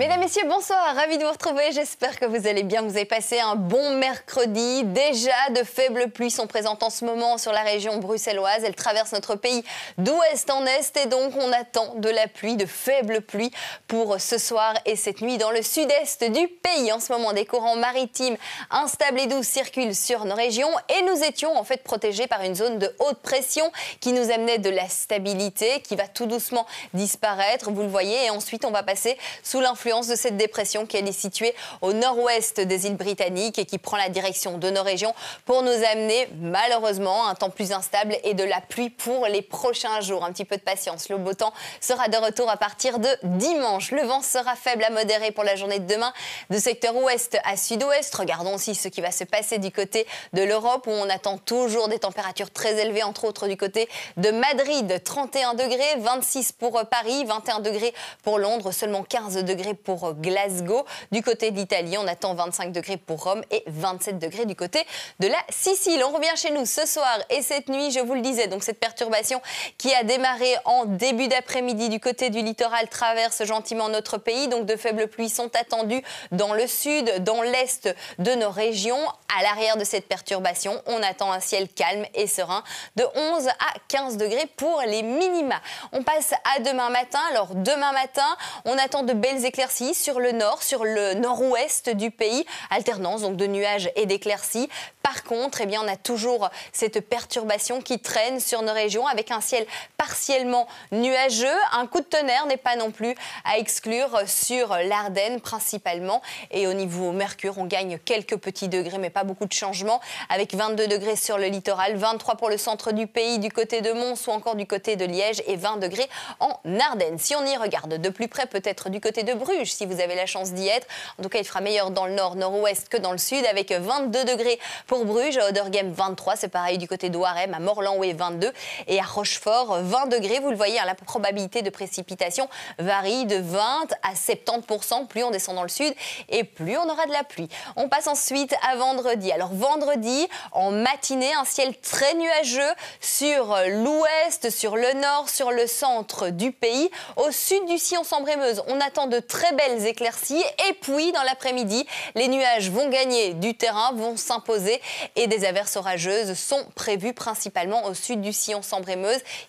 Mesdames, Messieurs, bonsoir, ravi de vous retrouver, j'espère que vous allez bien, vous avez passé un bon mercredi. Déjà, de faibles pluies sont présentes en ce moment sur la région bruxelloise, elles traversent notre pays d'ouest en est et donc on attend de la pluie, de faibles pluies pour ce soir et cette nuit dans le sud-est du pays. En ce moment, des courants maritimes instables et doux circulent sur nos régions et nous étions en fait protégés par une zone de haute pression qui nous amenait de la stabilité, qui va tout doucement disparaître, vous le voyez, et ensuite on va passer sous l'influence de cette dépression qui est située au nord-ouest des îles britanniques et qui prend la direction de nos régions pour nous amener malheureusement un temps plus instable et de la pluie pour les prochains jours. Un petit peu de patience, le beau temps sera de retour à partir de dimanche. Le vent sera faible à modéré pour la journée de demain de secteur ouest à sud-ouest. Regardons aussi ce qui va se passer du côté de l'Europe où on attend toujours des températures très élevées, entre autres du côté de Madrid, 31 degrés, 26 pour Paris, 21 degrés pour Londres, seulement 15 degrés pour Glasgow. Du côté d'Italie, on attend 25 degrés pour Rome et 27 degrés du côté de la Sicile. On revient chez nous ce soir et cette nuit, je vous le disais, donc cette perturbation qui a démarré en début d'après-midi du côté du littoral traverse gentiment notre pays. Donc de faibles pluies sont attendues dans le sud, dans l'est de nos régions. À l'arrière de cette perturbation, on attend un ciel calme et serein de 11 à 15 degrés pour les minima. On passe à demain matin. Alors demain matin, on attend de belles éclaircies sur le nord, sur le nord-ouest du pays, alternance donc de nuages et d'éclaircies. Par contre, eh bien, on a toujours cette perturbation qui traîne sur nos régions avec un ciel partiellement nuageux. Un coup de tonnerre n'est pas non plus à exclure sur l'Ardenne principalement. Et au niveau Mercure, on gagne quelques petits degrés, mais pas beaucoup de changements, avec 22 degrés sur le littoral, 23 pour le centre du pays, du côté de Mons ou encore du côté de Liège et 20 degrés en Ardennes. Si on y regarde de plus près, peut-être du côté de Bruges, si vous avez la chance d'y être. En tout cas, il fera meilleur dans le nord, nord-ouest que dans le sud, avec 22 degrés pour Bruges, à Odergem 23, c'est pareil du côté d'Ouarem, à Morlan 22 et à Rochefort 20 degrés. Vous le voyez, hein, la probabilité de précipitation varie de 20 à 70 plus on descend dans le sud et plus on aura de la pluie. On passe ensuite à vendre alors vendredi, en matinée, un ciel très nuageux sur euh, l'ouest, sur le nord, sur le centre du pays. Au sud du sillon sambre on attend de très belles éclaircies. Et puis, dans l'après-midi, les nuages vont gagner du terrain, vont s'imposer et des averses orageuses sont prévues principalement au sud du sillon sambre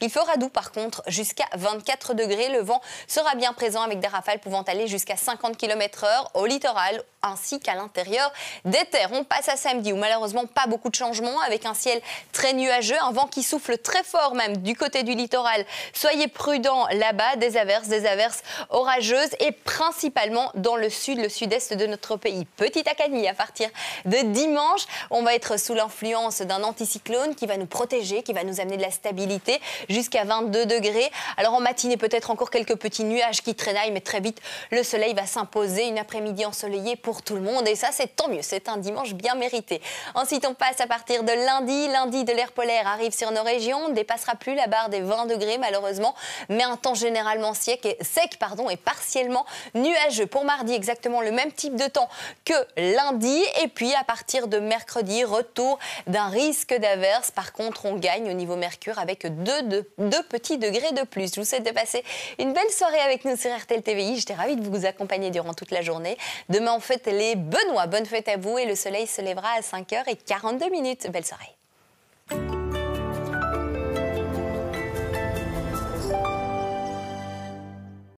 Il fera doux par contre jusqu'à 24 degrés. Le vent sera bien présent avec des rafales pouvant aller jusqu'à 50 km/h au littoral ainsi qu'à l'intérieur des terres. On passe samedi où malheureusement pas beaucoup de changements avec un ciel très nuageux, un vent qui souffle très fort même du côté du littoral. Soyez prudents là-bas, des averses, des averses orageuses et principalement dans le sud, le sud-est de notre pays. Petite Académie, à partir de dimanche, on va être sous l'influence d'un anticyclone qui va nous protéger, qui va nous amener de la stabilité jusqu'à 22 degrés. Alors en matinée peut-être encore quelques petits nuages qui traînaillent mais très vite le soleil va s'imposer, une après-midi ensoleillée pour tout le monde et ça c'est tant mieux, c'est un dimanche bien mérité. Ensuite, on passe à partir de lundi. Lundi, de l'air polaire arrive sur nos régions, ne dépassera plus la barre des 20 degrés malheureusement, mais un temps généralement sec et, sec, pardon, et partiellement nuageux. Pour mardi, exactement le même type de temps que lundi. Et puis, à partir de mercredi, retour d'un risque d'averse. Par contre, on gagne au niveau mercure avec 2, 2, petits degrés de plus. Je vous souhaite de passer une belle soirée avec nous sur RTL TVI. J'étais ravie de vous accompagner durant toute la journée. Demain, on fête les Benoît. Bonne fête à vous et le soleil se lève bras à 5h 42 minutes. Belle soirée.